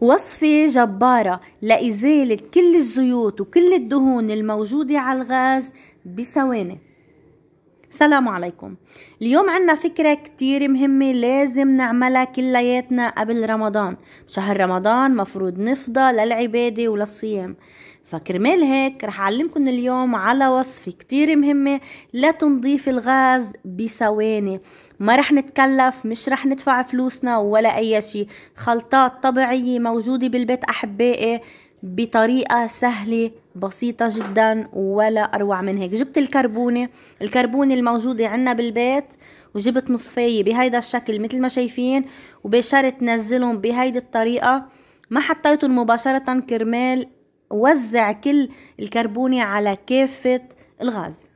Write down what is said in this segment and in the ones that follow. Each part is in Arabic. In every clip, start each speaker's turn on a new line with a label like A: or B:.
A: وصفة جبارة لإزالة كل الزيوت وكل الدهون الموجودة على الغاز بثواني سلام عليكم اليوم عنا فكرة كتير مهمة لازم نعملها كلياتنا قبل رمضان شهر رمضان مفروض نفضى للعبادة وللصيام فكرمال هيك رح أعلمكم اليوم على وصفة كتير مهمة لتنظيف الغاز بثواني ما رح نتكلف مش رح ندفع فلوسنا ولا أي شيء خلطات طبيعية موجودة بالبيت أحبائي بطريقة سهلة بسيطة جدا ولا أروع من هيك جبت الكربونة الكربونة الموجودة عنا بالبيت وجبت مصفية بهيدا الشكل مثل ما شايفين وبشرت نزلهم بهيدي الطريقة ما حطيتهم مباشرة كرمال وزع كل الكربونة على كافة الغاز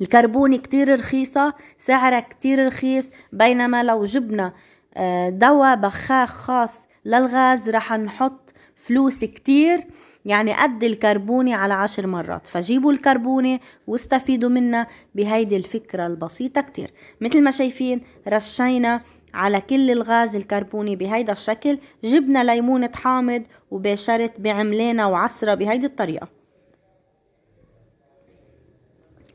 A: الكربونة كتير رخيصة سعرها كتير رخيص بينما لو جبنا آه، دواء بخاخ خاص للغاز رح نحط فلوس كتير يعني قد الكربونة على عشر مرات فجيبوا الكربونة واستفيدوا منها بهيدي الفكرة البسيطة كتير مثل ما شايفين رشينا على كل الغاز الكربوني بهيدا الشكل جبنا ليمونة حامض وباشرت بعملينا وعصرة بهيدي الطريقة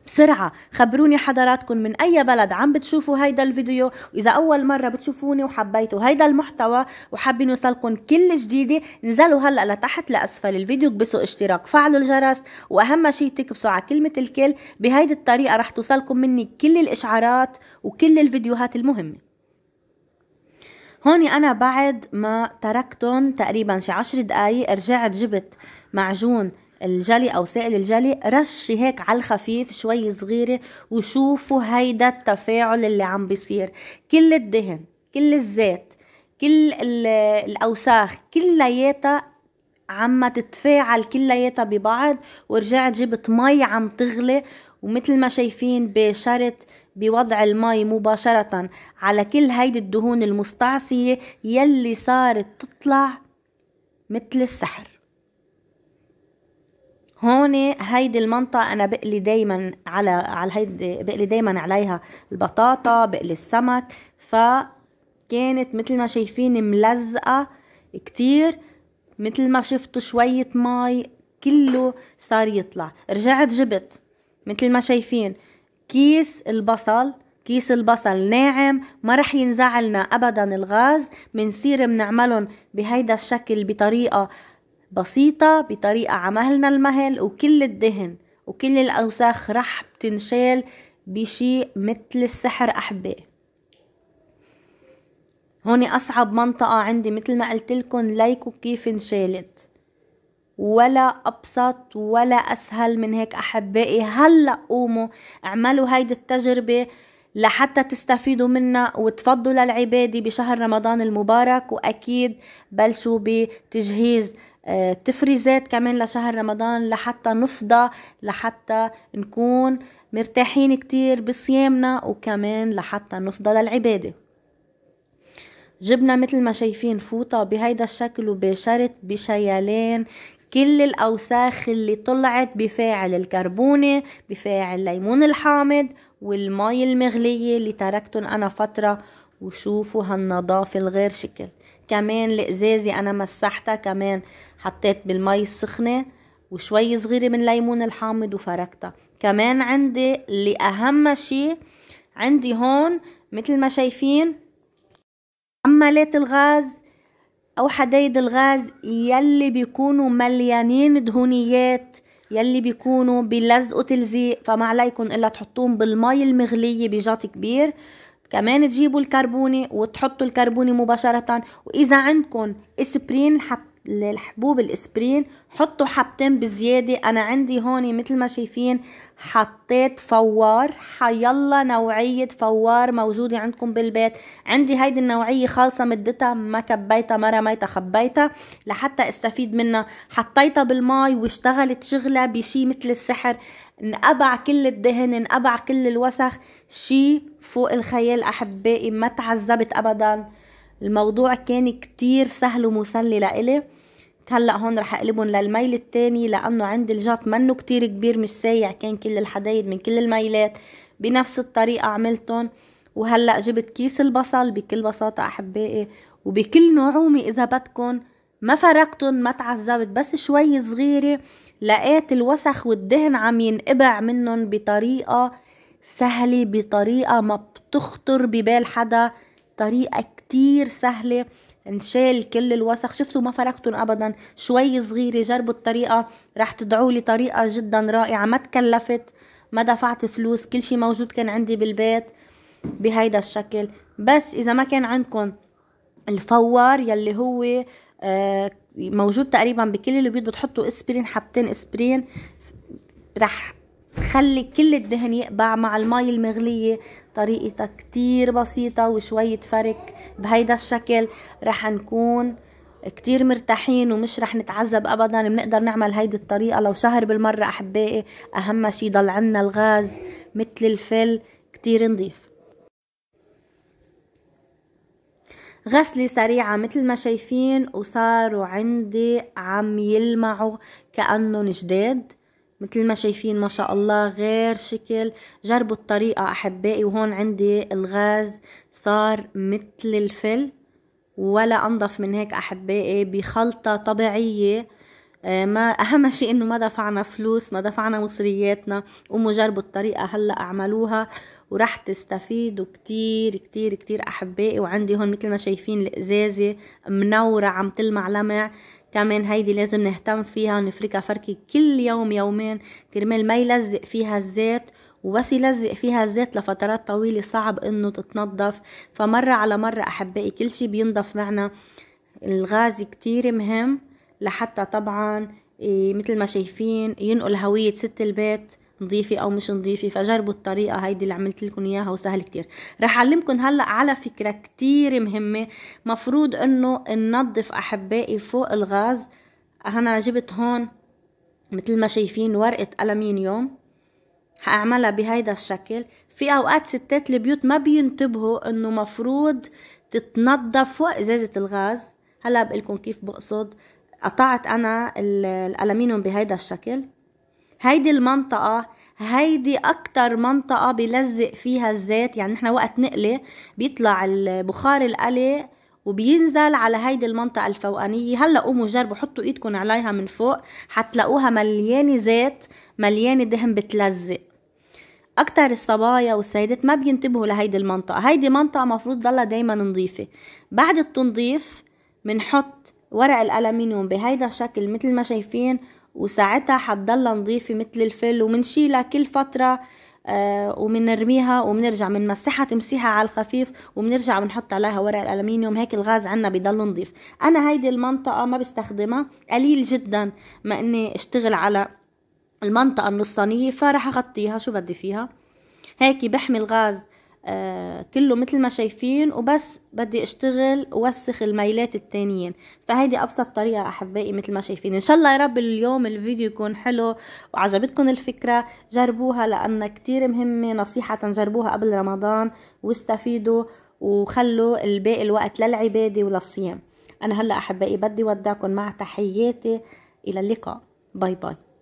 A: بسرعة خبروني حضراتكم من أي بلد عم بتشوفوا هيدا الفيديو وإذا أول مرة بتشوفوني وحبيتوا هيدا المحتوى وحابين يوصلكم كل جديدة نزلوا هلأ لتحت لأسفل الفيديو كبسوا اشتراك فعلوا الجرس وأهم شيء تكبسوا على كلمة الكل بهيدي الطريقة رح توصلكم مني كل الإشعارات وكل الفيديوهات المهمة هون انا بعد ما تركتهم تقريبا شي عشر دقايق رجعت جبت معجون الجلي او سائل الجلي رشي هيك على الخفيف شوي صغيره وشوفوا هيدا التفاعل اللي عم بيصير كل الدهن كل الزيت كل الاوساخ كلياتها عم تتفاعل كلياتها ببعض ورجعت جبت مي عم تغلي ومثل ما شايفين بشرت بوضع المي مباشرة على كل هيدي الدهون المستعصية يلي صارت تطلع مثل السحر هون هيدي المنطقة أنا بقلي دايما على على هيدي بقلي دايما عليها البطاطا بقلي السمك فكانت مثل ما شايفين ملزقة كتير مثل ما شفتوا شوية مي كله صار يطلع رجعت جبت مثل ما شايفين كيس البصل كيس البصل ناعم ما رح ينزعلنا ابدا الغاز بنصير بنعملهم بهيدا الشكل بطريقه بسيطة بطريقة عمهلنا المهل وكل الدهن وكل الأوساخ رح بتنشال بشيء مثل السحر أحبائي هون أصعب منطقة عندي مثل ما قلت لكم ليكو كيف انشالت ولا أبسط ولا أسهل من هيك أحبائي هلأ قوموا اعملوا هيدي التجربة لحتى تستفيدوا منها وتفضوا للعبادة بشهر رمضان المبارك وأكيد بلشوا بتجهيز آه، تفريزات كمان لشهر رمضان لحتى نفضى لحتى نكون مرتاحين كتير بصيامنا وكمان لحتى نفضى للعبادة جبنا مثل ما شايفين فوطة بهيدا الشكل وباشرت بشيالين كل الأوساخ اللي طلعت بفاعل الكربونة بفاعل ليمون الحامض والمي المغلية اللي تركتن أنا فترة وشوفوا هالنظافة الغير شكل كمان الازازة انا مسحتها كمان حطيت بالمي السخنة وشوي صغيرة من ليمون الحامض وفركتها كمان عندي اللي اهم شي عندي هون مثل ما شايفين عمالات الغاز او حدايد الغاز يلي بيكونوا مليانين دهونيات يلي بيكونوا بيلزقوا تلزيق فما عليكم الا تحطوهم بالمي المغليه بجات كبير كمان تجيبوا الكربونة وتحطوا الكربونة مباشرة وإذا عندكم اسبرين حط للحبوب الاسبرين حطوا حبتين بزيادة أنا عندي هون مثل ما شايفين حطيت فوار حيلا نوعية فوار موجودة عندكم بالبيت عندي هيدي النوعية خالصة مدتها ما كبيتها ما رميتها خبيتها لحتى استفيد منها حطيتها بالماي واشتغلت شغلة بشي مثل السحر انقبع كل الدهن انقبع كل الوسخ شيء فوق الخيال احبائي ما تعذبت ابدا الموضوع كان كتير سهل ومسلي لإلي هلا هون رح اقلبهم للميل الثاني لانه عندي الجات منه كتير كبير مش سايع كان كل الحدايد من كل الميلات بنفس الطريقة عملتهم وهلا جبت كيس البصل بكل بساطة احبائي وبكل نعومة اذا بدكم ما فرقتن ما تعذبت بس شوي صغيرة لقيت الوسخ والدهن عم ينقبع منهم بطريقة سهلة بطريقة ما بتخطر ببال حدا طريقة كتير سهلة نشال كل الوسخ شفتوا ما فرقتن ابدا شوي صغيره جربوا الطريقه رح تدعوا لي طريقه جدا رائعه ما تكلفت ما دفعت فلوس كل شي موجود كان عندي بالبيت بهيدا الشكل بس اذا ما كان عندكم الفوار يلي هو آه، موجود تقريبا بكل البيوت بتحطوا اسبرين حبتين اسبرين رح تخلي كل الدهن يقبع مع المي المغلية طريقتها كتير بسيطة وشوية فرك بهيدا الشكل رح نكون كتير مرتاحين ومش رح نتعذب ابدا بنقدر نعمل هيدي الطريقة لو شهر بالمرة احبائي اهم شي ضل عنا الغاز مثل الفل كتير نضيف غسلة سريعة مثل ما شايفين وصاروا عندي عم يلمعوا كأنهم جداد مثل ما شايفين ما شاء الله غير شكل جربوا الطريقة أحبائي وهون عندي الغاز صار مثل الفل ولا أنظف من هيك أحبائي بخلطة طبيعية آه، ما أهم شيء إنه ما دفعنا فلوس ما دفعنا مصرياتنا قوموا جربوا الطريقة هلأ اعملوها ورح تستفيدوا كتير كتير كتير أحبائي وعندي هون مثل ما شايفين الإزازة منورة عم تلمع لمع كمان هيدي لازم نهتم فيها ونفركها فركة كل يوم يومين كرمال ما يلزق فيها الزيت وبس يلزق فيها الزيت لفترات طويلة صعب انه تتنضف فمرة على مرة احبائي كل شي بينضف معنا الغاز كتير مهم لحتى طبعا إيه، مثل ما شايفين ينقل هوية ست البيت نظيفي او مش نظيفي فجربوا الطريقه هيدي اللي عملت لكم اياها وسهل كتير رح اعلمكم هلا على فكره كتير مهمه مفروض انه ننظف احبائي فوق الغاز انا جبت هون مثل ما شايفين ورقه المنيوم هاعملها بهيدا الشكل في اوقات ستات البيوت ما بينتبهوا انه مفروض تتنظف فوق ازازه الغاز هلا بقلكم كيف بقصد قطعت انا الالمنيوم بهيدا الشكل هيدي المنطقة هيدي أكتر منطقة بلزق فيها الزيت يعني نحن وقت نقلي بيطلع البخار القلي وبينزل على هيدي المنطقة الفوقانية هلا قوموا جربوا حطوا ايدكم عليها من فوق حتلاقوها مليانة زيت مليانة دهن بتلزق اكتر الصبايا والسيدات ما بينتبهوا لهيدي المنطقة هيدي منطقة مفروض ضلها دايما نظيفة بعد التنظيف بنحط ورق الالمنيوم بهيدا الشكل مثل ما شايفين وساعتها حتضلها نظيفة مثل الفل ومنشيلها كل فترة آه، ومنرميها ومنرجع منمسحها تمسيحها على الخفيف ومنرجع بنحط عليها ورق الالمنيوم هيك الغاز عنا بضل نظيف انا هيدي المنطقة ما بستخدمها قليل جدا ما اني اشتغل على المنطقة النصانية فرح اغطيها شو بدي فيها هيك بحمي الغاز آه، كله مثل ما شايفين وبس بدي اشتغل ووسخ الميلات التانيين فهيدي ابسط طريقة احبائي مثل ما شايفين ان شاء الله يا رب اليوم الفيديو يكون حلو وعجبتكم الفكرة جربوها لانها كتير مهمة نصيحة جربوها قبل رمضان واستفيدوا وخلوا الباقي الوقت للعبادة وللصيام انا هلا احبائي بدي ودعكم مع تحياتي الى اللقاء باي باي